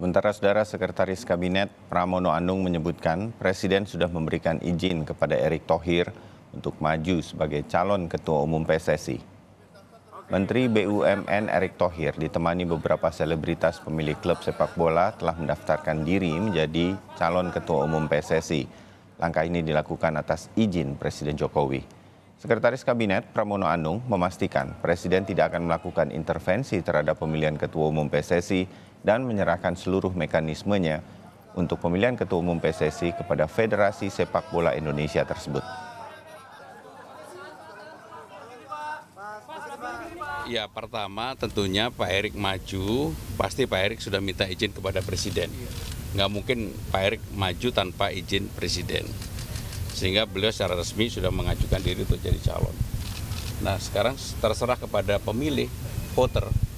Sementara Saudara Sekretaris Kabinet Pramono Anung menyebutkan Presiden sudah memberikan izin kepada Erick Thohir untuk maju sebagai calon Ketua Umum PSSI. Menteri BUMN Erick Thohir ditemani beberapa selebritas pemilik klub sepak bola telah mendaftarkan diri menjadi calon Ketua Umum PSSI. Langkah ini dilakukan atas izin Presiden Jokowi. Sekretaris Kabinet Pramono Anung memastikan Presiden tidak akan melakukan intervensi terhadap pemilihan Ketua Umum PSSI dan menyerahkan seluruh mekanismenya untuk pemilihan Ketua Umum PSSI kepada Federasi Sepak Bola Indonesia tersebut. Ya pertama tentunya Pak Erik maju, pasti Pak Erik sudah minta izin kepada Presiden. Nggak mungkin Pak Erik maju tanpa izin Presiden. Sehingga beliau secara resmi sudah mengajukan diri untuk jadi calon. Nah sekarang terserah kepada pemilih, voter,